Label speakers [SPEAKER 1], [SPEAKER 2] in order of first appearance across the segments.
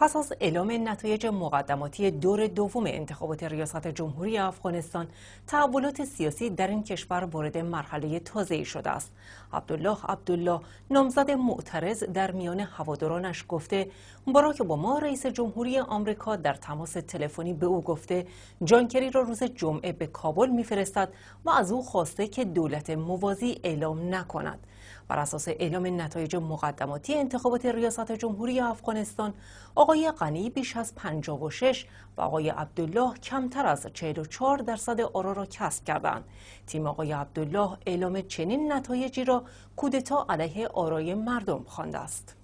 [SPEAKER 1] پس از اعلام نتایج مقدماتی دور دوم انتخابات ریاست جمهوری افغانستان تحولات سیاسی در این کشور وارد مرحله تازه شده است عبدالله عبدالله نامزد معترض در میان هوادارانش گفته با ما رئیس جمهوری آمریکا در تماس تلفنی به او گفته جانکری را روز جمعه به کابل میفرستد و از او خواسته که دولت موازی اعلام نکند بر اساس اعلام نتایج مقدماتی انتخابات ریاست جمهوری افغانستان آقای غنی بیش از 56 و آقای عبدالله کمتر از 44 درصد آرا را کسب کردند تیم آقای عبدالله اعلام چنین نتایجی را کودتا علیه آرای مردم خوانده است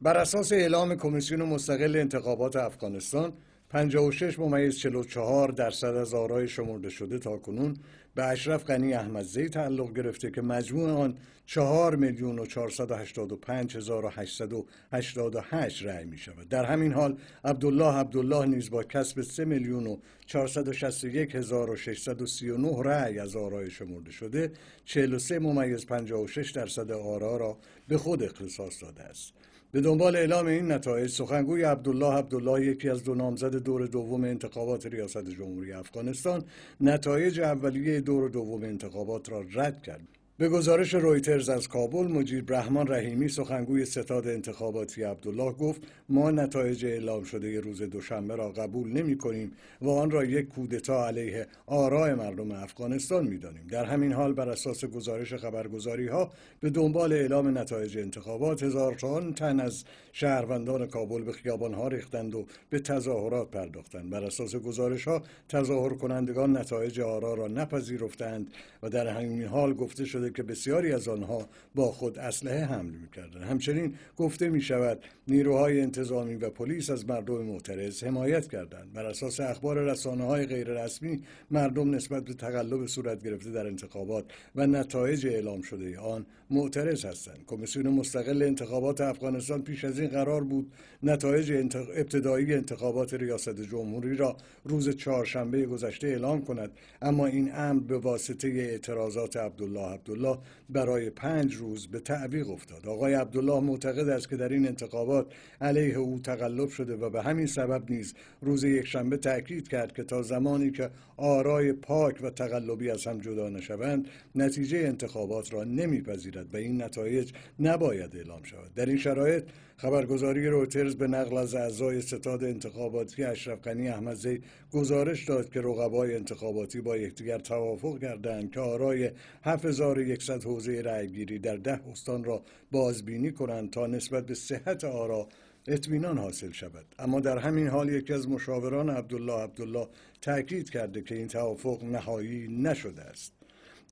[SPEAKER 2] بر اساس اعلام کمیسیون مستقل انتخابات افغانستان 56 ممیز 44 درصد از آرای شمرده شده تا کنون به اشرف غنی احمدزی تعلق گرفته که مجموع آن 4 میلیون و 485 هزار و 888 رأی می شود در همین حال عبدالله عبدالله نیز با کسب 3 میلیون و 461 هزار و 639 رأی از آرای شمرده شده 43 ممیز 56 درصد آرا را به خود اختصاص داده است به دنبال اعلام این نتایج سخنگوی عبدالله عبدالله یکی از دو نامزد دور دوم انتخابات ریاست جمهوری افغانستان نتایج اولیه دور دوم انتخابات را رد کرد به گزارش رویترز از کابل مجید رحمان رحیمی سخنگوی ستاد انتخاباتی عبدالله گفت ما نتایج اعلام شده روز دوشنبه را قبول نمی کنیم و آن را یک کودتا علیه آرای مردم افغانستان می دانیم. در همین حال بر اساس گزارش خبرگزاری ها به دنبال اعلام نتایج انتخابات هزاران تن از شهروندان کابل به خیابان ها ریختند و به تظاهرات پرداختند. بر اساس گزارش ها تظاهر کنندگان نتایج آرا را نپذیرفتند و در همین حال گفته شده شده که بسیاری از آنها با خود اسلحه حمل میکردند همچنین گفته می شود نیروهای انتظامی و پلیس از مردم معترض حمایت کردند بر اساس اخبار رسانه های غیر رسمی مردم نسبت به تقلب صورت گرفته در انتخابات و نتایج اعلام شده آن معترض هستند کمیسیون مستقل انتخابات افغانستان پیش از این قرار بود نتایج ابتدایی انتخابات ریاست جمهوری را روز چهارشنبه گذشته اعلام کند اما این امر به واسطه اعتراضات عبدالله عبدالله عبدالله برای پنج روز به تعویق افتاد آقای عبدالله معتقد است که در این انتخابات علیه او تقلب شده و به همین سبب نیز روز یکشنبه تاکید کرد که تا زمانی که آرای پاک و تقلبی از هم جدا نشوند نتیجه انتخابات را نمیپذیرد و این نتایج نباید اعلام شود در این شرایط خبرگزاری رویترز به نقل از اعضای ستاد انتخاباتی اشرف غنی احمدزی گزارش داد که رقبای انتخاباتی با یکدیگر توافق کردند که آرای 7100 حوزه رأیگیری در ده استان را بازبینی کنند تا نسبت به صحت آرا اطمینان حاصل شود اما در همین حال یکی از مشاوران عبدالله عبدالله تاکید کرده که این توافق نهایی نشده است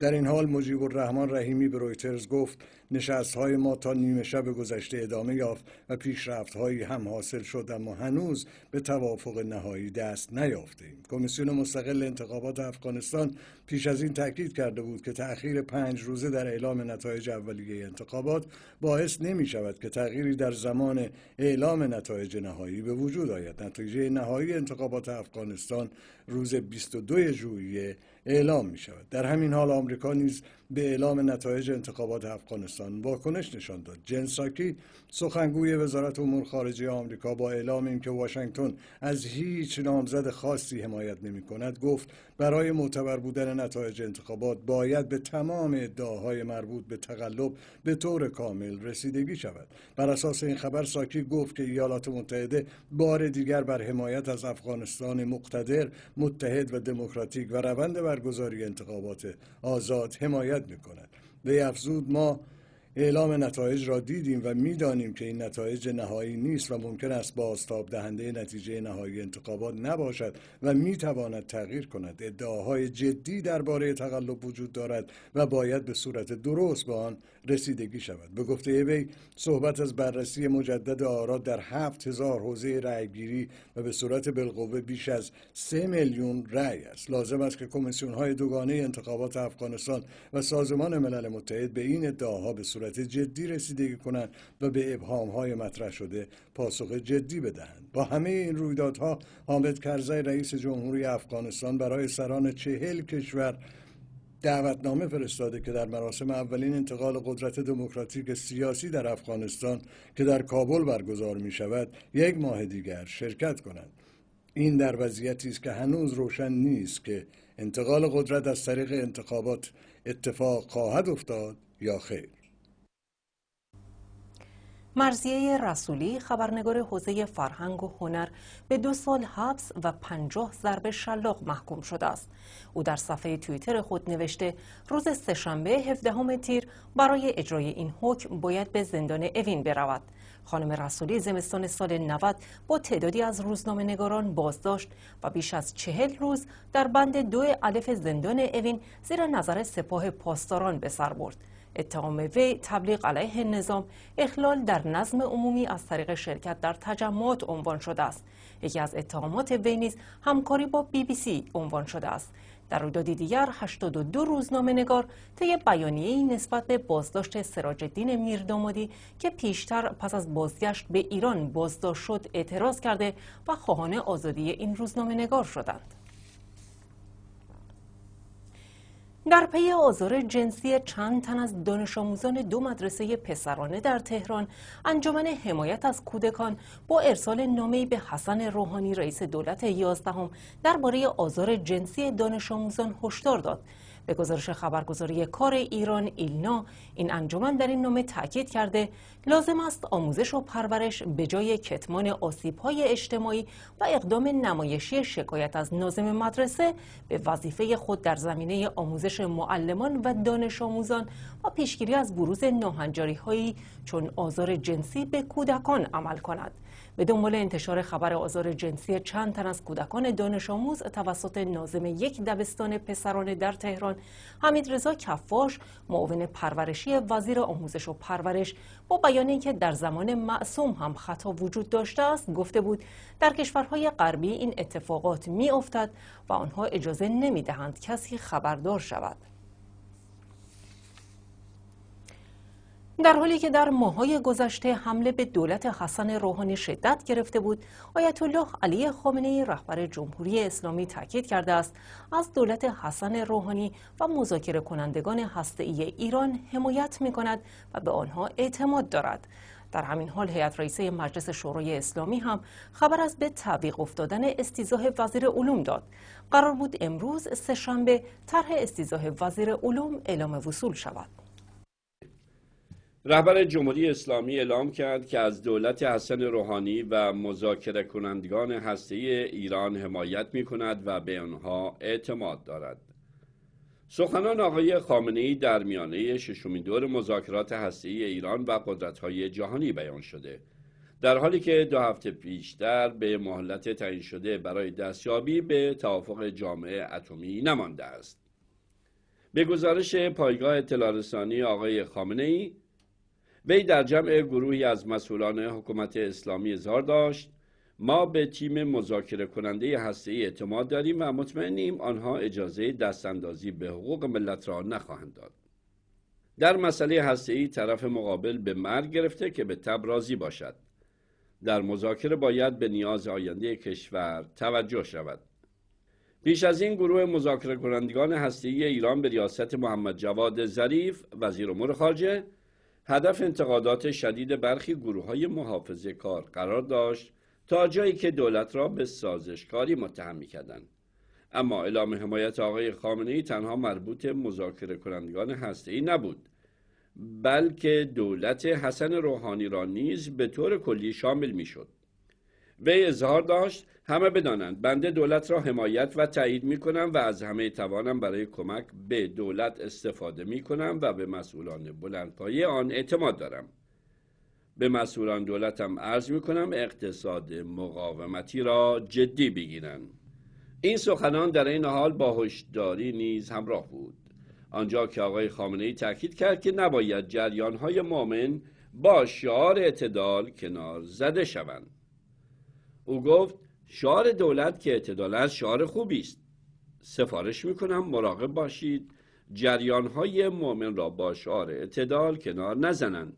[SPEAKER 2] در این حال مجیب الرحمن رحیمی به رویترز گفت نشست های ما تا نیمه شب گذشته ادامه یافت و پیشرفت هایی هم حاصل شد اما هنوز به توافق نهایی دست نیافته ایم. کمیسیون مستقل انتخابات افغانستان پیش از این تاکید کرده بود که تأخیر پنج روزه در اعلام نتایج اولیه انتخابات باعث نمی شود که تغییری در زمان اعلام نتایج نهایی به وجود آید. نتایج نهایی انتخابات افغانستان روز 22 ژوئیه اعلام می شود در همین حال آمریکا نیز به اعلام نتایج انتخابات افغانستان واکنش نشان داد جن ساکی سخنگوی وزارت امور خارجه آمریکا با اعلام اینکه واشنگتن از هیچ نامزد خاصی حمایت نمی کند گفت برای معتبر بودن نتایج انتخابات باید به تمام ادعاهای مربوط به تقلب به طور کامل رسیدگی شود بر اساس این خبر ساکی گفت که ایالات متحده بار دیگر بر حمایت از افغانستان مقتدر متحد و دموکراتیک و روند برگزاری انتخابات آزاد حمایت میکنند به افزود ما اعلام نتایج را دیدیم و میدانیم که این نتایج نهایی نیست و ممکن است بازتاب دهنده نتیجه نهایی انتخابات نباشد و میتواند تغییر کند ادعاهای جدی درباره تقلب وجود دارد و باید به صورت درست به آن رسیدگی شود به گفته وی صحبت از بررسی مجدد آرا در هفت هزار حوزه رأیگیری و به صورت بالقوه بیش از سه میلیون رأی است لازم است که کمیسیون های دوگانه انتخابات افغانستان و سازمان ملل متحد به این ادعاها به صورت جدی رسیدگی کنند و به ابهام های مطرح شده پاسخ جدی بدهند با همه این رویدادها حامد کرزی رئیس جمهوری افغانستان برای سران چهل کشور دعوتنامه فرستاده که در مراسم اولین انتقال قدرت دموکراتیک سیاسی در افغانستان که در کابل برگزار می شود یک ماه دیگر شرکت کنند این در وضعیتی است که هنوز روشن نیست که انتقال قدرت از طریق انتخابات اتفاق خواهد افتاد یا خیر
[SPEAKER 1] مرزیه رسولی خبرنگار حوزه فرهنگ و هنر به دو سال حبس و پنجاه ضرب شلاق محکوم شده است او در صفحه توییتر خود نوشته روز سهشنبه 17 تیر برای اجرای این حکم باید به زندان اوین برود خانم رسولی زمستان سال 90 با تعدادی از روزنامه نگاران بازداشت و بیش از چهل روز در بند دو علف زندان اوین زیر نظر سپاه پاسداران به سر برد اتهام وی تبلیغ علیه نظام اخلال در نظم عمومی از طریق شرکت در تجمعات عنوان شده است یکی از اتهامات وی نیز همکاری با بی بی سی عنوان شده است در رویدادی دیگر 82 روزنامه نگار طی بیانیه‌ای نسبت به بازداشت الدین میردامادی که پیشتر پس از بازگشت به ایران بازداشت شد اعتراض کرده و خواهان آزادی این روزنامه نگار شدند در پی آزار جنسی چند تن از دانش آموزان دو مدرسه پسرانه در تهران انجمن حمایت از کودکان با ارسال نامه به حسن روحانی رئیس دولت یازدهم درباره آزار جنسی دانش آموزان هشدار داد به گزارش خبرگزاری کار ایران ایلنا این انجمن در این نامه تاکید کرده لازم است آموزش و پرورش به جای کتمان آسیب‌های اجتماعی و اقدام نمایشی شکایت از ناظم مدرسه به وظیفه خود در زمینه آموزش معلمان و دانش آموزان و پیشگیری از بروز ناهنجاری‌هایی چون آزار جنسی به کودکان عمل کند به دنبال انتشار خبر آزار جنسی چند تن از کودکان دانش آموز توسط نازم یک دبستان پسرانه در تهران حمید رضا کفاش معاون پرورشی وزیر آموزش و پرورش با بیان اینکه در زمان معصوم هم خطا وجود داشته است گفته بود در کشورهای غربی این اتفاقات می افتد و آنها اجازه نمی دهند کسی خبردار شود در حالی که در ماهای گذشته حمله به دولت حسن روحانی شدت گرفته بود آیت الله علی خامنه رهبر جمهوری اسلامی تاکید کرده است از دولت حسن روحانی و مذاکره کنندگان هسته ای ایران حمایت می کند و به آنها اعتماد دارد در همین حال هیئت رئیسه مجلس شورای اسلامی هم خبر از به تعویق افتادن استیزاه وزیر علوم داد قرار بود امروز سهشنبه طرح استیزاه وزیر علوم اعلام وصول شود
[SPEAKER 3] رهبر جمهوری اسلامی اعلام کرد که از دولت حسن روحانی و مذاکره کنندگان هسته ایران حمایت می کند و به آنها اعتماد دارد. سخنان آقای ای در میانه ششمین دور مذاکرات ای ایران و های جهانی بیان شده. در حالی که دو هفته پیشتر به مهلت تعیین شده برای دستیابی به توافق جامعه اتمی نمانده است. به گزارش پایگاه اطلاع رسانی آقای ای، وی در جمع گروهی از مسئولان حکومت اسلامی اظهار داشت ما به تیم مذاکره کننده هسته اعتماد داریم و مطمئنیم آنها اجازه دستاندازی به حقوق ملت را نخواهند داد در مسئله هسته ای طرف مقابل به مرگ گرفته که به تب راضی باشد در مذاکره باید به نیاز آینده کشور توجه شود پیش از این گروه مذاکره کنندگان هسته ای ایران به ریاست محمد جواد ظریف وزیر امور خارجه هدف انتقادات شدید برخی گروه های محافظه کار قرار داشت تا جایی که دولت را به سازشکاری متهم می کردن. اما اعلام حمایت آقای خامنه ای تنها مربوط مذاکره کنندگان هسته ای نبود بلکه دولت حسن روحانی را نیز به طور کلی شامل می شد. وی اظهار داشت همه بدانند بنده دولت را حمایت و تایید می کنم و از همه توانم برای کمک به دولت استفاده می کنم و به مسئولان بلندپایه آن اعتماد دارم به مسئولان دولتم عرض می کنم اقتصاد مقاومتی را جدی بگیرند این سخنان در این حال با هشداری نیز همراه بود آنجا که آقای خامنه ای تاکید کرد که نباید جریان های مؤمن با شعار اعتدال کنار زده شوند او گفت شعار دولت که اعتدال است شعار خوبی است سفارش میکنم مراقب باشید جریان های مؤمن را با شعار اعتدال کنار نزنند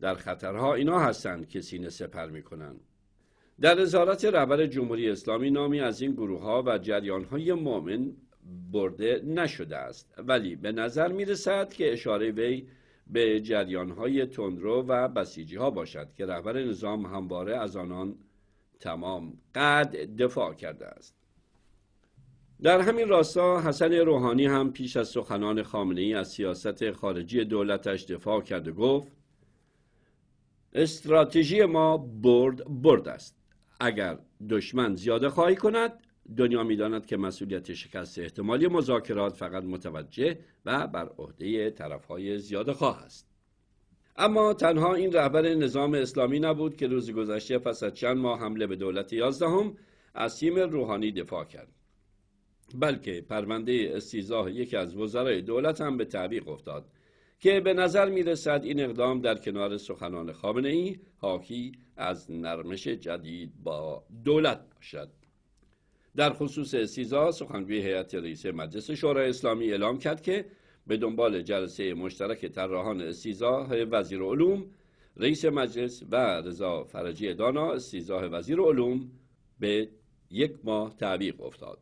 [SPEAKER 3] در خطرها اینا هستند که سینه سپر میکنند در وزارت رهبر جمهوری اسلامی نامی از این گروه ها و جریان های مؤمن برده نشده است ولی به نظر می رسد که اشاره وی به جریان های تندرو و بسیجی ها باشد که رهبر نظام همواره از آنان تمام قد دفاع کرده است در همین راستا حسن روحانی هم پیش از سخنان خامنه ای از سیاست خارجی دولتش دفاع کرد و گفت استراتژی ما برد برد است اگر دشمن زیاده خواهی کند دنیا میداند که مسئولیت شکست احتمالی مذاکرات فقط متوجه و بر عهده طرفهای زیاده خواه است اما تنها این رهبر نظام اسلامی نبود که روز گذشته پس از چند ماه حمله به دولت یازدهم از تیم روحانی دفاع کرد بلکه پرونده استیزاه یکی از وزرای دولت هم به تعویق افتاد که به نظر می رسد این اقدام در کنار سخنان خامنه ای حاکی از نرمش جدید با دولت باشد در خصوص استیزا سخنگوی هیئت رئیس مجلس شورای اسلامی اعلام کرد که به دنبال جلسه مشترک طراحان استیزاه وزیر علوم رئیس مجلس و رضا فرجی دانا استیزاه وزیر علوم به یک ماه تعویق افتاد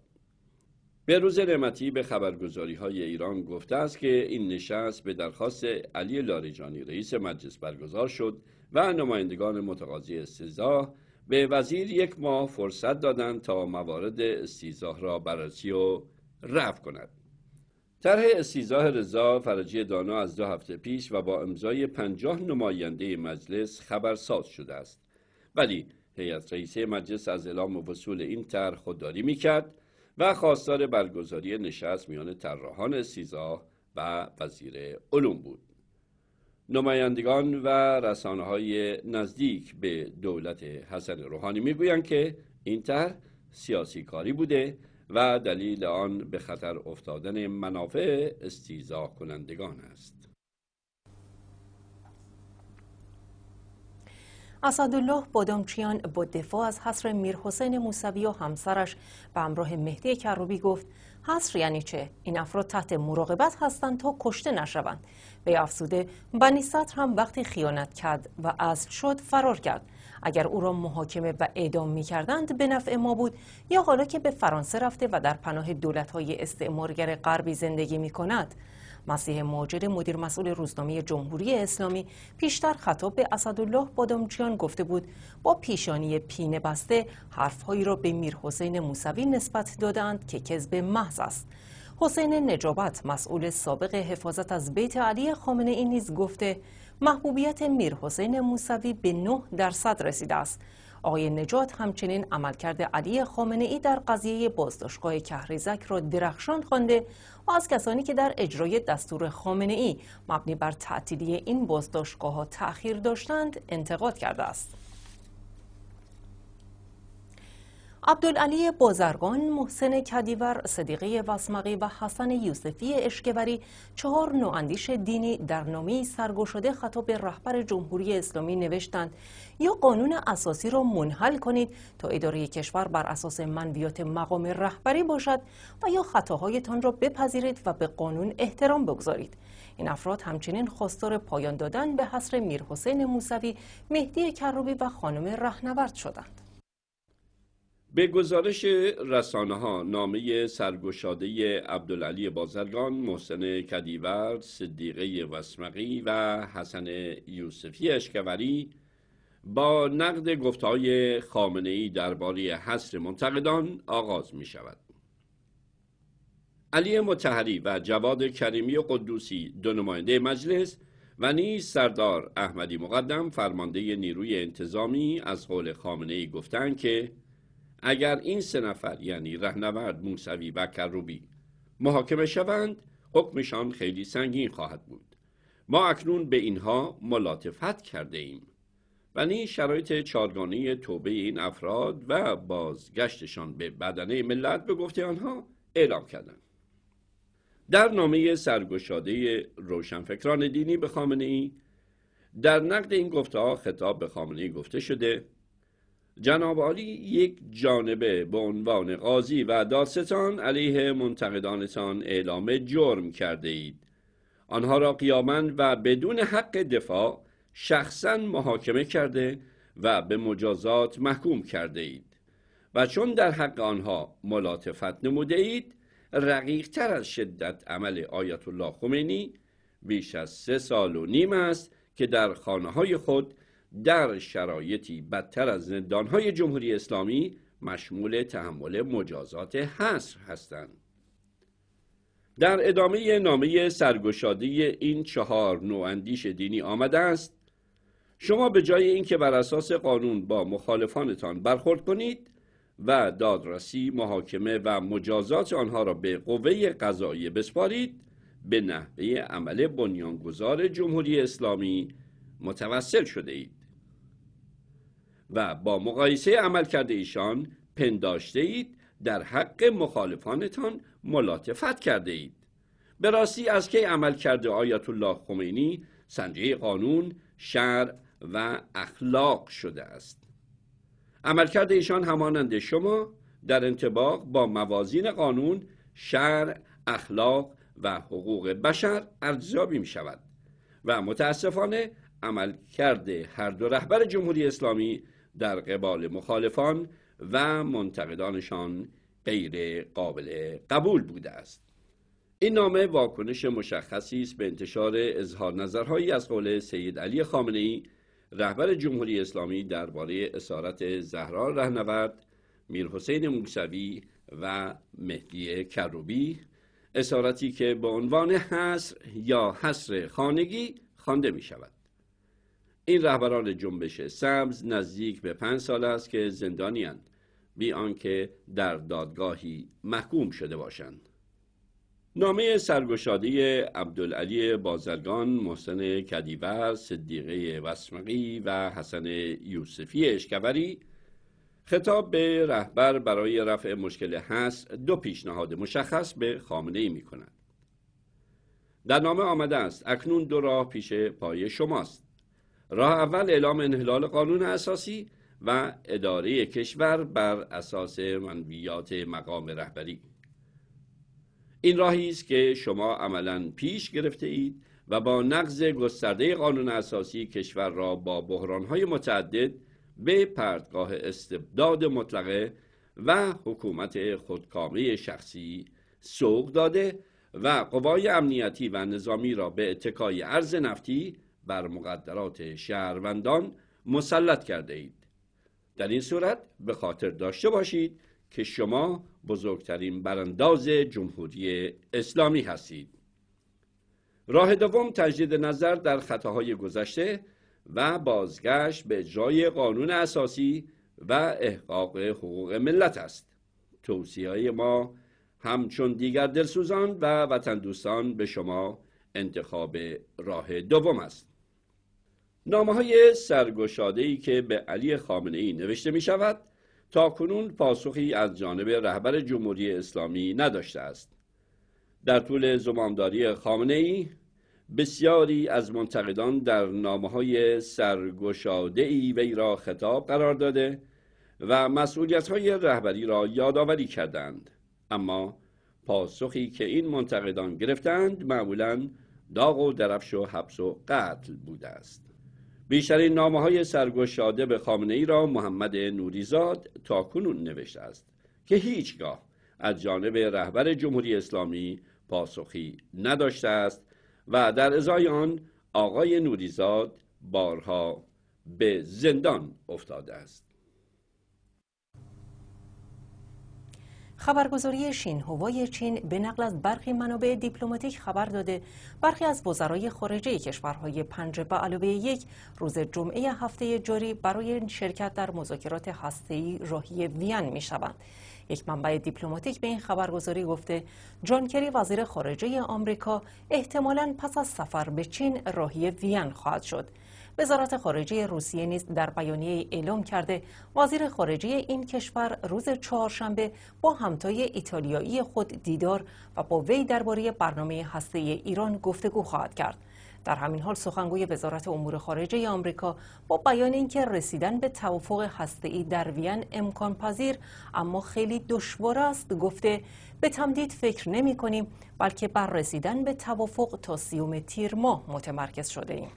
[SPEAKER 3] به روز نعمتی به خبرگزاری های ایران گفته است که این نشست به درخواست علی لاریجانی رئیس مجلس برگزار شد و نمایندگان متقاضی استیزاه به وزیر یک ماه فرصت دادند تا موارد استیزاه را بررسی و رفع کند طرح استیزاه رضا فرجی دانا از دو هفته پیش و با امضای پنجاه نماینده مجلس خبرساز شده است ولی هیئت رئیسه مجلس از اعلام و وصول این طرح خودداری میکرد و خواستار برگزاری نشست میان طراحان استیزاه و وزیر علوم بود نمایندگان و رسانه های نزدیک به دولت حسن روحانی میگویند که این طرح سیاسی کاری بوده و دلیل آن به خطر افتادن منافع استیزا کنندگان است
[SPEAKER 1] اسدالله بادامچیان با دفاع از حصر میرحسین موسوی و همسرش به همراه مهدی کروبی گفت حصر یعنی چه این افراد تحت مراقبت هستند تا کشته نشوند به افسوده بنی هم وقتی خیانت کرد و از شد فرار کرد اگر او را محاکمه و اعدام می به نفع ما بود یا حالا که به فرانسه رفته و در پناه دولت های استعمارگر غربی زندگی می کند مسیح ماجر مدیر مسئول روزنامه جمهوری اسلامی پیشتر خطاب به اسدالله بادامجیان گفته بود با پیشانی پینه بسته حرفهایی را به میر حسین موسوی نسبت دادند که کذب محض است حسین نجابت مسئول سابق حفاظت از بیت علی خامنه ای نیز گفته محبوبیت میرحسین موسوی به 9 درصد رسیده است. آقای نجات همچنین عملکرد علی خامنه ای در قضیه بازداشتگاه کهریزک را درخشان خوانده و از کسانی که در اجرای دستور خامنه ای مبنی بر تعطیلی این بازداشتگاه ها تأخیر داشتند انتقاد کرده است. عبدالعلی بازرگان، محسن کدیور، صدیقی وسمقی و حسن یوسفی اشکوری چهار نواندیش دینی در نامی سرگشده خطاب رهبر جمهوری اسلامی نوشتند یا قانون اساسی را منحل کنید تا اداره کشور بر اساس منویات مقام رهبری باشد و یا خطاهایتان را بپذیرید و به قانون احترام بگذارید این افراد همچنین خواستار پایان دادن به حصر میرحسین موسوی مهدی کروبی و خانم رهنورد شدند
[SPEAKER 3] به گزارش رسانه ها نامه سرگشاده عبدالعلی بازرگان، محسن کدیور، صدیقه وسمقی و حسن یوسفی اشکوری با نقد گفتهای خامنه ای درباره حصر منتقدان آغاز می شود. علی متحری و جواد کریمی قدوسی دو نماینده مجلس و نیز سردار احمدی مقدم فرمانده نیروی انتظامی از قول خامنه ای گفتند که اگر این سه نفر یعنی رهنورد موسوی و کروبی محاکمه شوند حکمشان خیلی سنگین خواهد بود ما اکنون به اینها ملاتفت کرده ایم و نیز شرایط چارگانه توبه این افراد و بازگشتشان به بدنه ملت به گفته آنها اعلام کردند در نامه سرگشاده روشنفکران دینی به خامنه ای در نقد این گفته ها خطاب به خامنه ای گفته شده جناب عالی یک جانبه به عنوان قاضی و دادستان علیه منتقدانتان اعلام جرم کرده اید آنها را قیامن و بدون حق دفاع شخصا محاکمه کرده و به مجازات محکوم کرده اید و چون در حق آنها ملاتفت نموده اید رقیق تر از شدت عمل آیت الله خمینی بیش از سه سال و نیم است که در خانه های خود در شرایطی بدتر از زندانهای جمهوری اسلامی مشمول تحمل مجازات حصر هستند. در ادامه نامه سرگشاده این چهار نواندیش دینی آمده است شما به جای اینکه بر اساس قانون با مخالفانتان برخورد کنید و دادرسی، محاکمه و مجازات آنها را به قوه قضایی بسپارید به نحوه عمل بنیانگذار جمهوری اسلامی متوسل شده اید. و با مقایسه عملکرد ایشان پنداشته اید در حق مخالفانتان ملاتفت کرده اید به راستی از که عمل کرده آیت الله خمینی سنجه قانون، شر و اخلاق شده است عملکرد ایشان همانند شما در انتباق با موازین قانون، شر، اخلاق و حقوق بشر ارزیابی می شود و متاسفانه کرده هر دو رهبر جمهوری اسلامی در قبال مخالفان و منتقدانشان غیر قابل قبول بوده است این نامه واکنش مشخصی است به انتشار اظهار نظرهایی از قول سید علی خامنه ای رهبر جمهوری اسلامی درباره اسارت زهرا رهنورد میرحسین موسوی و مهدی کروبی اسارتی که به عنوان حصر یا حصر خانگی خوانده می شود این رهبران جنبش سبز نزدیک به پنج سال است که زندانیند بی آنکه در دادگاهی محکوم شده باشند نامه سرگشادی عبدالعلی بازرگان، محسن کدیور، صدیقه وسمقی و حسن یوسفی اشکوری خطاب به رهبر برای رفع مشکل هست دو پیشنهاد مشخص به خامنه ای می کند. در نامه آمده است اکنون دو راه پیش پای شماست راه اول اعلام انحلال قانون اساسی و اداره کشور بر اساس منویات مقام رهبری این راهی است که شما عملا پیش گرفته اید و با نقض گسترده قانون اساسی کشور را با بحرانهای متعدد به پردگاه استبداد مطلقه و حکومت خودکامه شخصی سوق داده و قوای امنیتی و نظامی را به اتکای ارز نفتی بر مقدرات شهروندان مسلط کرده اید در این صورت به خاطر داشته باشید که شما بزرگترین برانداز جمهوری اسلامی هستید راه دوم تجدید نظر در خطاهای گذشته و بازگشت به جای قانون اساسی و احقاق حقوق ملت است توصیه های ما همچون دیگر دلسوزان و وطن دوستان به شما انتخاب راه دوم است نامه های سرگشاده ای که به علی خامنه ای نوشته می شود تا کنون پاسخی از جانب رهبر جمهوری اسلامی نداشته است در طول زمامداری خامنه ای بسیاری از منتقدان در نامه های سرگشاده ای وی را خطاب قرار داده و مسئولیت های رهبری را یادآوری کردند اما پاسخی که این منتقدان گرفتند معمولا داغ و درفش و حبس و قتل بوده است بیشترین نامه های سرگشاده به خامنه ای را محمد نوریزاد تا کنون نوشته است که هیچگاه از جانب رهبر جمهوری اسلامی پاسخی نداشته است و در ازای آن آقای نوریزاد بارها به زندان افتاده است
[SPEAKER 1] خبرگزاری هوای چین به نقل از برخی منابع دیپلماتیک خبر داده برخی از وزرای خارجه کشورهای پنج به علاوه یک روز جمعه هفته جاری برای شرکت در مذاکرات هسته‌ای راهی وین می‌شوند. یک منبع دیپلماتیک به این خبرگزاری گفته جان کری وزیر خارجه آمریکا احتمالاً پس از سفر به چین راهی وین خواهد شد. وزارت خارجه روسیه نیز در بیانیه اعلام کرده وزیر خارجه این کشور روز چهارشنبه با همتای ایتالیایی خود دیدار و با وی درباره برنامه هسته ایران گفتگو خواهد کرد. در همین حال سخنگوی وزارت امور خارجه آمریکا با بیان اینکه رسیدن به توافق هسته‌ای در وین امکان پذیر اما خیلی دشوار است گفته به تمدید فکر نمی کنیم بلکه بر رسیدن به توافق تا سیوم تیر ماه متمرکز شده ایم.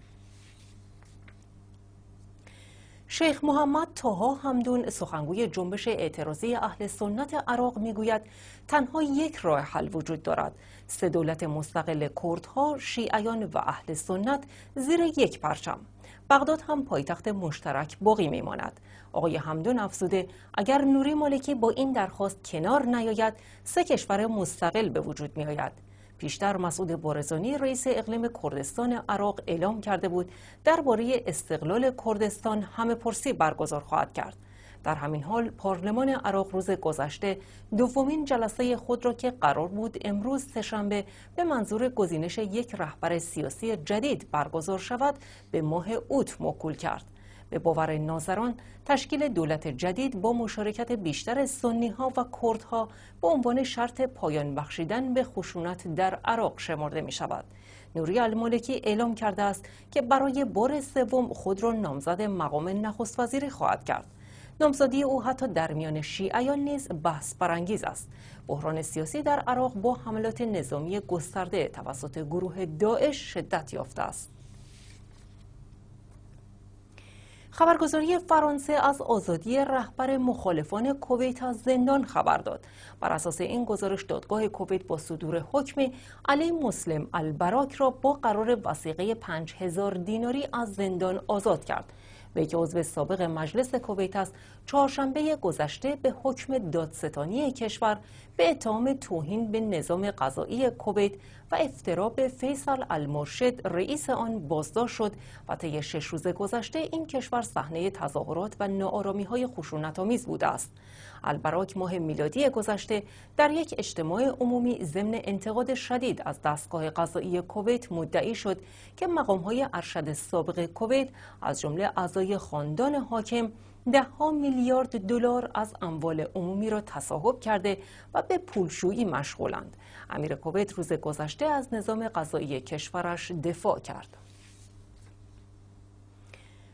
[SPEAKER 1] شیخ محمد تاها همدون سخنگوی جنبش اعتراضی اهل سنت عراق میگوید تنها یک راه حل وجود دارد سه دولت مستقل کردها شیعیان و اهل سنت زیر یک پرچم بغداد هم پایتخت مشترک باقی میماند آقای همدون افزوده اگر نوری مالکی با این درخواست کنار نیاید سه کشور مستقل به وجود میآید پیشتر مسعود بارزانی رئیس اقلیم کردستان عراق اعلام کرده بود درباره استقلال کردستان همه پرسی برگزار خواهد کرد در همین حال پارلمان عراق روز گذشته دومین جلسه خود را که قرار بود امروز سهشنبه به منظور گزینش یک رهبر سیاسی جدید برگزار شود به ماه اوت موکول کرد به باور ناظران تشکیل دولت جدید با مشارکت بیشتر سنی ها و کردها به عنوان شرط پایان بخشیدن به خشونت در عراق شمرده می شود. نوری المالکی اعلام کرده است که برای بار سوم خود را نامزد مقام نخست وزیر خواهد کرد. نامزدی او حتی در میان شیعیان نیز بحث برانگیز است بحران سیاسی در عراق با حملات نظامی گسترده توسط گروه داعش شدت یافته است خبرگزاری فرانسه از آزادی رهبر مخالفان کویت از زندان خبر داد بر اساس این گزارش دادگاه کویت با صدور حکم علی مسلم البراک را با قرار وسیقه 5000 دیناری از زندان آزاد کرد وی که عضو سابق مجلس کویت است چهارشنبه گذشته به حکم دادستانی کشور به اتهام توهین به نظام قضایی کویت و به فیصل المرشد رئیس آن بازداشت شد و طی شش روز گذشته این کشور صحنه تظاهرات و نارامی های آمیز بوده است البراک ماه میلادی گذشته در یک اجتماع عمومی ضمن انتقاد شدید از دستگاه قضایی کویت مدعی شد که مقام های ارشد سابق کویت از جمله اعضای خاندان حاکم ها میلیارد دلار از اموال عمومی را تصاحب کرده و به پولشویی مشغولند. امیر کویت روز گذشته از نظام غذایی کشورش دفاع کرد.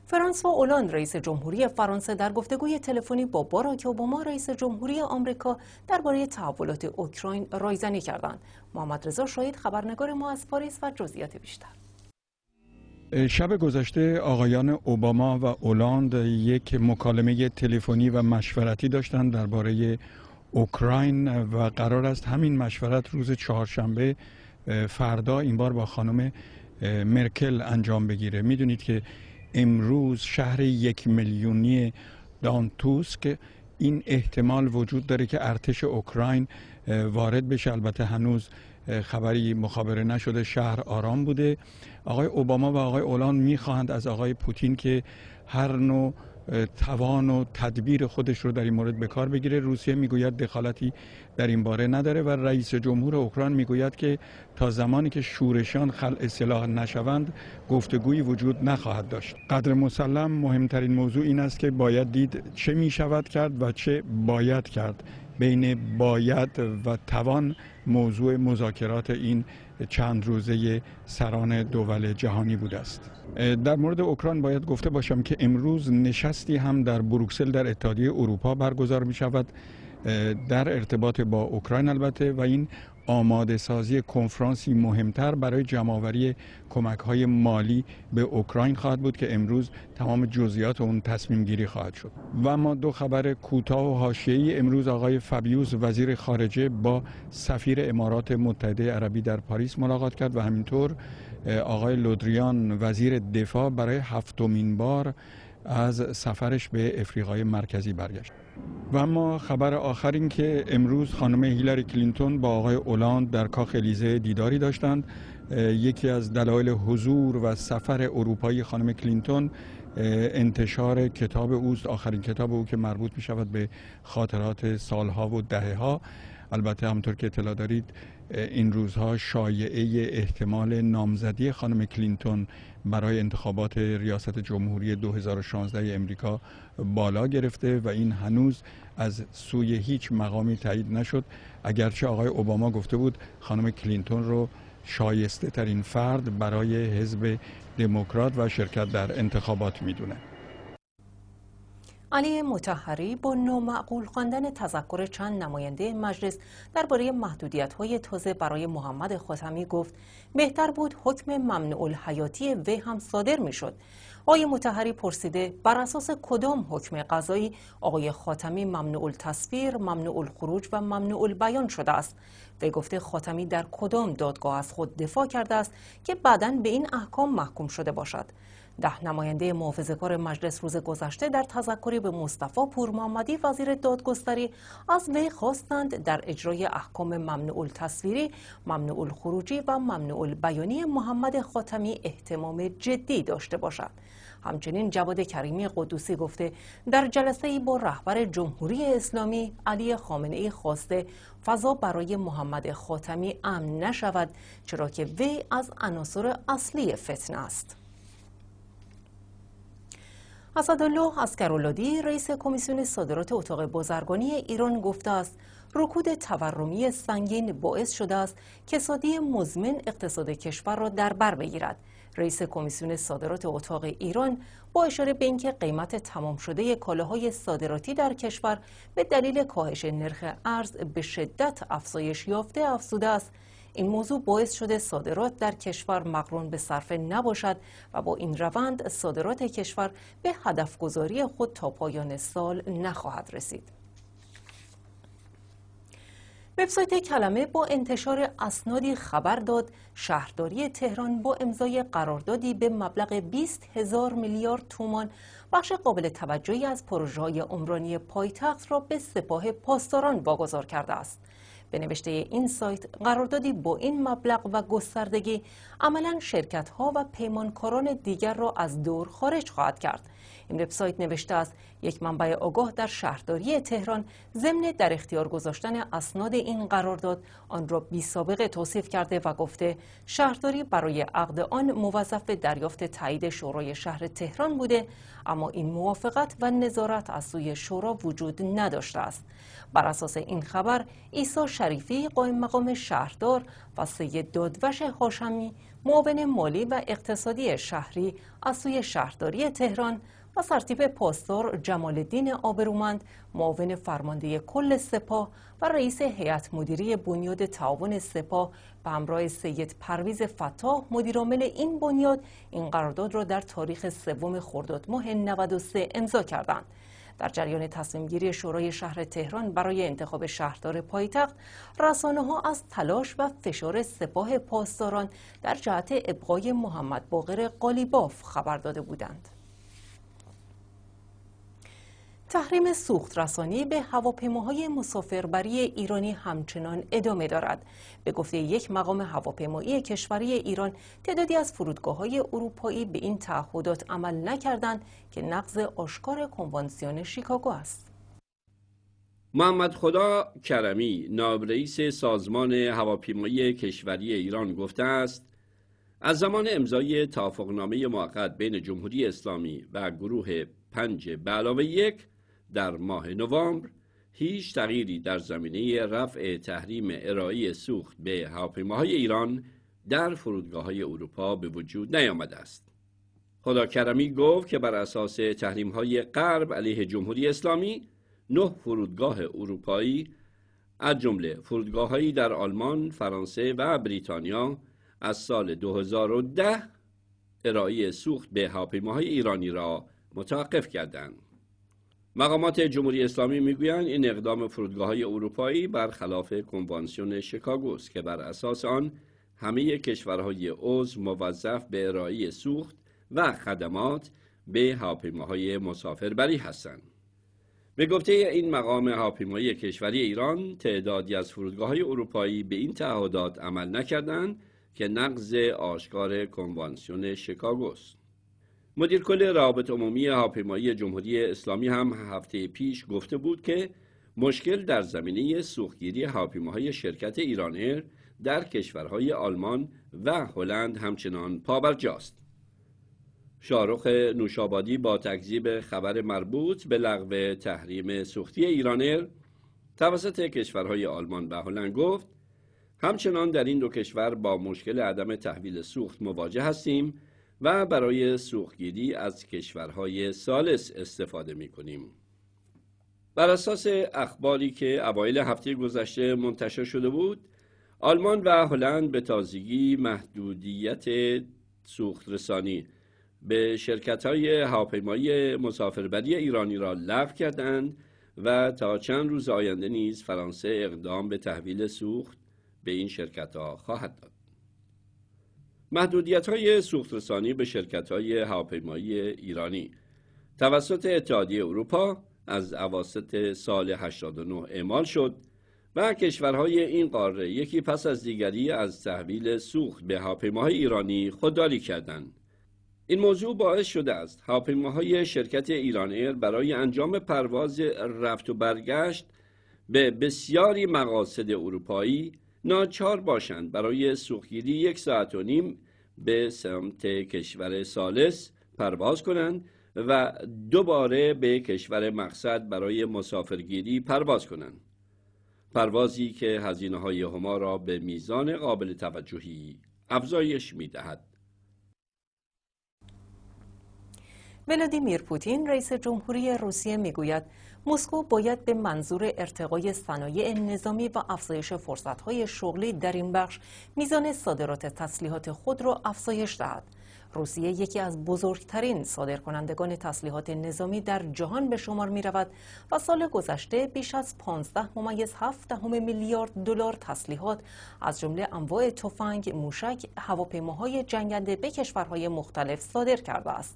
[SPEAKER 1] فرانسوا اولاند رئیس جمهوری فرانسه در گفتگوی تلفنی با باراک اوباما رئیس جمهوری آمریکا درباره تحولات اوکراین رایزنی کردند. محمد رضا شاید خبرنگار ما از پاریس و جزئیات بیشتر
[SPEAKER 4] شب گذشته آقایان اوباما و اولاند یک مکالمه تلفنی و مشورتی داشتند درباره اوکراین و قرار است همین مشورت روز چهارشنبه فردا این بار با خانم مرکل انجام بگیره میدونید که امروز شهر یک میلیونی دانتوسک این احتمال وجود داره که ارتش اوکراین وارد بشه البته هنوز خبری مخابره نشده شهر آرام بوده آقای اوباما و آقای اولان میخواهند از آقای پوتین که هر نوع توان و تدبیر خودش رو در این مورد به کار بگیره روسیه میگوید دخالتی در این باره نداره و رئیس جمهور اوکراین میگوید که تا زمانی که شورشان خل اصلاح نشوند گفتگویی وجود نخواهد داشت قدر مسلم مهمترین موضوع این است که باید دید چه میشود کرد و چه باید کرد بین باید و توان موضوع مذاکرات این چند روزه سران دول جهانی بوده است در مورد اوکراین باید گفته باشم که امروز نشستی هم در بروکسل در اتحادیه اروپا برگزار می شود در ارتباط با اوکراین البته و این آماده سازی کنفرانسی مهمتر برای جمعآوری کمک های مالی به اوکراین خواهد بود که امروز تمام جزئیات اون تصمیم گیری خواهد شد و ما دو خبر کوتاه و حاشیه‌ای امروز آقای فبیوس وزیر خارجه با سفیر امارات متحده عربی در پاریس ملاقات کرد و همینطور آقای لودریان وزیر دفاع برای هفتمین بار از سفرش به افریقای مرکزی برگشت و اما خبر آخر این که امروز خانم هیلاری کلینتون با آقای اولاند در کاخ الیزه دیداری داشتند یکی از دلایل حضور و سفر اروپایی خانم کلینتون انتشار کتاب اوست آخرین کتاب او که مربوط می شود به خاطرات سالها و دهه ها البته همونطور که اطلاع دارید این روزها شایعه احتمال نامزدی خانم کلینتون برای انتخابات ریاست جمهوری 2016 امریکا بالا گرفته و این هنوز از سوی هیچ مقامی تایید نشد اگرچه آقای اوباما گفته بود خانم کلینتون رو شایسته ترین فرد برای حزب دموکرات و شرکت در انتخابات میدونه
[SPEAKER 1] علی متحری با نامعقول خواندن تذکر چند نماینده مجلس درباره محدودیت های تازه برای محمد خاتمی گفت بهتر بود حکم ممنوع الحیاتی وی هم صادر میشد آقای متحری پرسیده بر اساس کدام حکم قضایی آقای خاتمی ممنوع التصویر ممنوع خروج و ممنوع بیان شده است وی گفته خاتمی در کدام دادگاه از خود دفاع کرده است که بعدا به این احکام محکوم شده باشد ده نماینده کار مجلس روز گذشته در تذکری به مصطفی پورمحمدی وزیر دادگستری از وی خواستند در اجرای احکام ممنوع تصویری، ممنوع خروجی و ممنوع بیانی محمد خاتمی احتمام جدی داشته باشد. همچنین جواد کریمی قدوسی گفته در جلسه ای با رهبر جمهوری اسلامی علی خامنه ای خواسته فضا برای محمد خاتمی امن نشود چرا که وی از عناصر اصلی فتنه است. اسدالله کرولادی رئیس کمیسیون صادرات اتاق بازرگانی ایران گفته است رکود تورمی سنگین باعث شده است کسادی مزمن اقتصاد کشور را در بر بگیرد رئیس کمیسیون صادرات اتاق ایران با اشاره به اینکه قیمت تمام شده کالاهای صادراتی در کشور به دلیل کاهش نرخ ارز به شدت افزایش یافته افزوده است این موضوع باعث شده صادرات در کشور مقرون به صرفه نباشد و با این روند صادرات کشور به هدف گذاری خود تا پایان سال نخواهد رسید. وبسایت کلمه با انتشار اسنادی خبر داد شهرداری تهران با امضای قراردادی به مبلغ 20 هزار میلیارد تومان بخش قابل توجهی از پروژه عمرانی پایتخت را به سپاه پاسداران واگذار کرده است. به نوشته این سایت قراردادی با این مبلغ و گستردگی عملا شرکت ها و پیمانکاران دیگر را از دور خارج خواهد کرد این وبسایت نوشته است یک منبع آگاه در شهرداری تهران ضمن در اختیار گذاشتن اسناد این قرارداد آن را بی سابقه توصیف کرده و گفته شهرداری برای عقد آن موظف به دریافت تایید شورای شهر تهران بوده اما این موافقت و نظارت از سوی شورا وجود نداشته است بر اساس این خبر عیسی شریفی قائم مقام شهردار و سید دادوش هاشمی معاون مالی و اقتصادی شهری از سوی شهرداری تهران و سرتیپ پاسدار جمال الدین آبرومند معاون فرمانده کل سپاه و رئیس هیئت مدیری بنیاد تعاون سپاه به همراه سید پرویز فتاح مدیرعامل این بنیاد این قرارداد را در تاریخ سوم خرداد ماه 93 امضا کردند در جریان تصمیم گیری شورای شهر تهران برای انتخاب شهردار پایتخت رسانه ها از تلاش و فشار سپاه پاسداران در جهت ابقای محمد باقر قالیباف خبر داده بودند تحریم سوخت رسانی به هواپیماهای مسافربری ایرانی همچنان ادامه دارد. به گفته یک مقام هواپیمایی کشوری ایران تعدادی از فرودگاه‌های اروپایی به این تعهدات عمل نکردند که نقض آشکار کنوانسیون شیکاگو است.
[SPEAKER 3] محمد خدا کرمی نائب رئیس سازمان هواپیمایی کشوری ایران گفته است از زمان امضای توافقنامه موقت بین جمهوری اسلامی و گروه پنج به علاوه یک در ماه نوامبر هیچ تغییری در زمینه رفع تحریم ارائه سوخت به هواپیماهای ایران در فرودگاه های اروپا به وجود نیامده است. خدا کرمی گفت که بر اساس تحریم های غرب علیه جمهوری اسلامی نه فرودگاه اروپایی از جمله فرودگاههایی در آلمان، فرانسه و بریتانیا از سال 2010 ارائه سوخت به هواپیماهای ایرانی را متوقف کردند. مقامات جمهوری اسلامی میگویند این اقدام فرودگاه های اروپایی برخلاف کنوانسیون شیکاگو است که بر اساس آن همه کشورهای عضو موظف به ارائه سوخت و خدمات به هواپیماهای مسافربری هستند به گفته این مقام هواپیمایی کشوری ایران تعدادی از فرودگاه های اروپایی به این تعهدات عمل نکردند که نقض آشکار کنوانسیون شکاگوست. مدیر کل روابط عمومی هواپیمایی جمهوری اسلامی هم هفته پیش گفته بود که مشکل در زمینه سوختگیری هواپیماهای شرکت ایرانر در کشورهای آلمان و هلند همچنان پابرجاست. شارخ نوشابادی با تکذیب خبر مربوط به لغو تحریم سوختی ایرانر توسط کشورهای آلمان و هلند گفت همچنان در این دو کشور با مشکل عدم تحویل سوخت مواجه هستیم و برای سوخگیری از کشورهای سالس استفاده می کنیم. بر اساس اخباری که اوایل هفته گذشته منتشر شده بود، آلمان و هلند به تازگی محدودیت سوخت رسانی به شرکت های هواپیمایی مسافربری ایرانی را لغو کردند و تا چند روز آینده نیز فرانسه اقدام به تحویل سوخت به این شرکت ها خواهد داد. محدودیت های سوخت رسانی به شرکت های هواپیمایی ایرانی توسط اتحادیه اروپا از اواسط سال 89 اعمال شد و کشورهای این قاره یکی پس از دیگری از تحویل سوخت به هواپیماهای ایرانی خودداری کردند. این موضوع باعث شده است هواپیماهای شرکت ایران ایر برای انجام پرواز رفت و برگشت به بسیاری مقاصد اروپایی ناچار باشند برای سوخگیری یک ساعت و نیم به سمت کشور سالس پرواز کنند و دوباره به کشور مقصد برای مسافرگیری پرواز کنند پروازی که هزینه های هما را به میزان قابل توجهی افزایش می دهد.
[SPEAKER 1] ولادیمیر پوتین رئیس جمهوری روسیه میگوید مسکو باید به منظور ارتقای صنایع نظامی و افزایش فرصتهای شغلی در این بخش میزان صادرات تسلیحات خود را افزایش دهد. روسیه یکی از بزرگترین صادرکنندگان تسلیحات نظامی در جهان به شمار می رود و سال گذشته بیش از 15 ممیز 7 میلیارد دلار تسلیحات از جمله انواع تفنگ، موشک، هواپیماهای جنگنده به کشورهای مختلف صادر کرده است.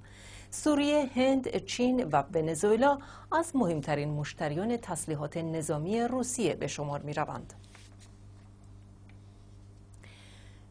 [SPEAKER 1] سوریه، هند، چین و ونزوئلا از مهمترین مشتریان تسلیحات نظامی روسیه به شمار می روند.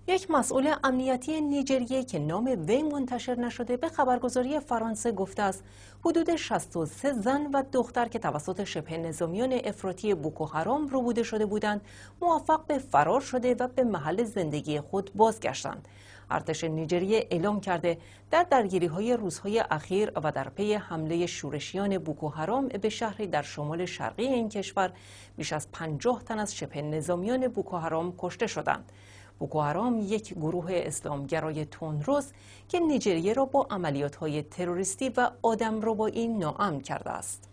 [SPEAKER 1] یک مسئول امنیتی نیجریه که نام وی منتشر نشده به خبرگزاری فرانسه گفته است حدود 63 زن و دختر که توسط شبه نظامیان افراطی بوکو حرام رو شده بودند موفق به فرار شده و به محل زندگی خود بازگشتند ارتش نیجریه اعلام کرده در درگیری های روزهای اخیر و در پی حمله شورشیان بوکو به شهری در شمال شرقی این کشور بیش از 50 تن از شبه نظامیان بوکو حرام کشته شدند. بوکو یک گروه اسلامگرای روز که نیجریه را با عملیات های تروریستی و آدم این ناامن کرده است.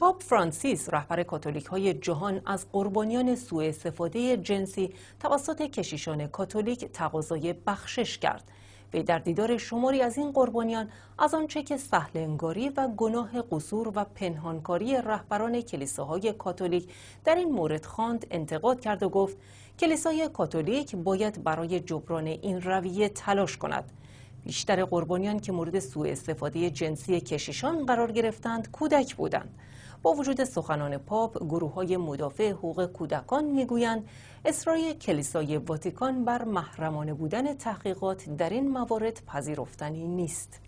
[SPEAKER 1] پاپ فرانسیس رهبر کاتولیک های جهان از قربانیان سوء استفاده جنسی توسط کشیشان کاتولیک تقاضای بخشش کرد. وی در دیدار شماری از این قربانیان از آنچه که سهل و گناه قصور و پنهانکاری رهبران کلیساهای کاتولیک در این مورد خواند انتقاد کرد و گفت کلیسای کاتولیک باید برای جبران این رویه تلاش کند. بیشتر قربانیان که مورد سوء استفاده جنسی کشیشان قرار گرفتند کودک بودند. با وجود سخنان پاپ گروه های مدافع حقوق کودکان میگویند اصرای کلیسای واتیکان بر محرمانه بودن تحقیقات در این موارد پذیرفتنی نیست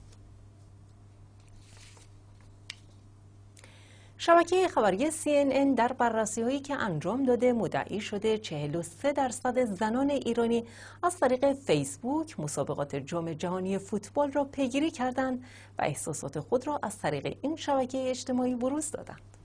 [SPEAKER 1] شبکه خبری CNN در بررسی هایی که انجام داده مدعی شده 43 درصد زنان ایرانی از طریق فیسبوک مسابقات جام جهانی فوتبال را پیگیری کردند و احساسات خود را از طریق این شبکه اجتماعی بروز دادند.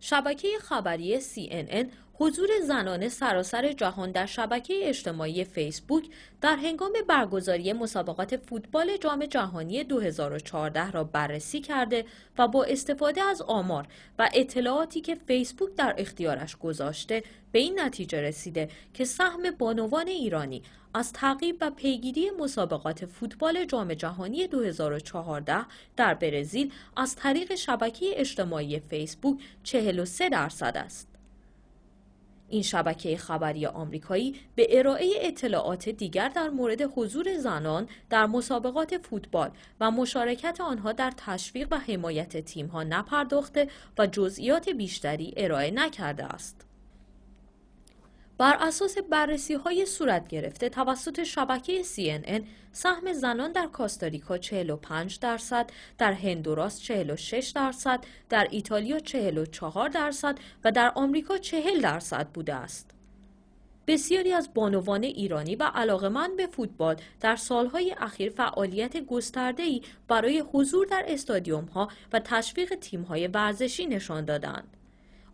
[SPEAKER 1] شبکه خبری CNN
[SPEAKER 5] حضور زنانه سراسر جهان در شبکه اجتماعی فیسبوک در هنگام برگزاری مسابقات فوتبال جام جهانی 2014 را بررسی کرده و با استفاده از آمار و اطلاعاتی که فیسبوک در اختیارش گذاشته به این نتیجه رسیده که سهم بانوان ایرانی از تعقیب و پیگیری مسابقات فوتبال جام جهانی 2014 در برزیل از طریق شبکه اجتماعی فیسبوک 43 درصد است. این شبکه خبری آمریکایی به ارائه اطلاعات دیگر در مورد حضور زنان در مسابقات فوتبال و مشارکت آنها در تشویق و حمایت تیمها نپرداخته و جزئیات بیشتری ارائه نکرده است. بر اساس بررسی های صورت گرفته توسط شبکه CNN سهم زنان در کاستاریکا 45 درصد، در هندوراس 46 درصد، در ایتالیا 44 درصد و در آمریکا 40 درصد بوده است. بسیاری از بانوان ایرانی و من به فوتبال در سالهای اخیر فعالیت گسترده‌ای برای حضور در استادیوم ها و تشویق تیم های ورزشی نشان دادند.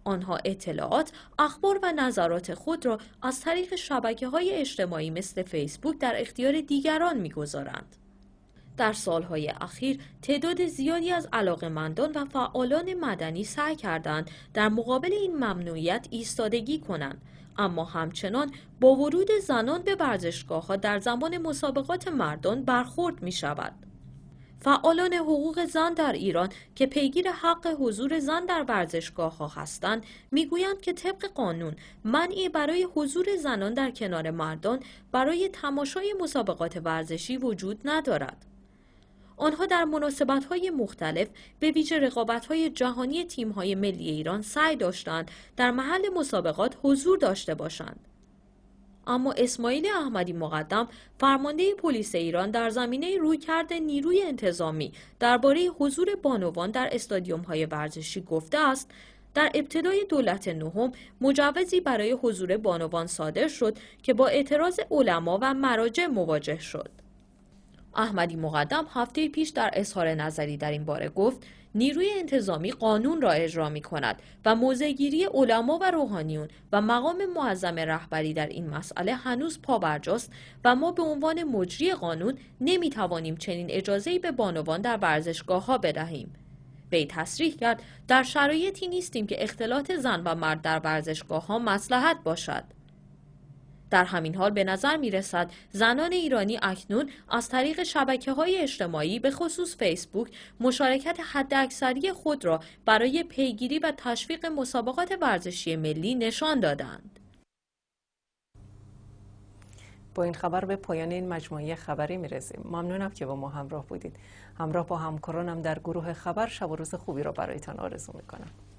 [SPEAKER 5] آنها اطلاعات، اخبار و نظرات خود را از طریق شبکه های اجتماعی مثل فیسبوک در اختیار دیگران میگذارند. در سالهای اخیر تعداد زیادی از علاقمندان و فعالان مدنی سعی کردند در مقابل این ممنوعیت ایستادگی کنند اما همچنان با ورود زنان به ورزشگاه ها در زمان مسابقات مردان برخورد می شود. فعالان حقوق زن در ایران که پیگیر حق حضور زن در ورزشگاه ها هستند میگویند که طبق قانون منعی برای حضور زنان در کنار مردان برای تماشای مسابقات ورزشی وجود ندارد. آنها در مناسبت های مختلف به ویژه رقابت های جهانی تیم های ملی ایران سعی داشتند در محل مسابقات حضور داشته باشند. اما اسماعیل احمدی مقدم فرمانده پلیس ایران در زمینه رویکرد نیروی انتظامی درباره حضور بانوان در استادیوم های ورزشی گفته است در ابتدای دولت نهم مجوزی برای حضور بانوان صادر شد که با اعتراض علما و مراجع مواجه شد. احمدی مقدم هفته پیش در اظهار نظری در این باره گفت نیروی انتظامی قانون را اجرا می کند و موزگیری علما و روحانیون و مقام معظم رهبری در این مسئله هنوز پابرجاست و ما به عنوان مجری قانون نمی توانیم چنین ای به بانوان در ورزشگاه ها بدهیم. به تصریح کرد در شرایطی نیستیم که اختلاط زن و مرد در ورزشگاه ها مسلحت باشد. در همین حال به نظر می رسد زنان ایرانی اکنون از طریق شبکه های اجتماعی به خصوص فیسبوک مشارکت حداکثری خود را برای پیگیری و تشویق مسابقات ورزشی ملی نشان
[SPEAKER 1] دادند. با این خبر به پایان این مجموعه خبری رسیم. ممنونم که با ما همراه بودید همراه با همکارانم در گروه خبر شب و روز خوبی را برایتان آرزو میکنم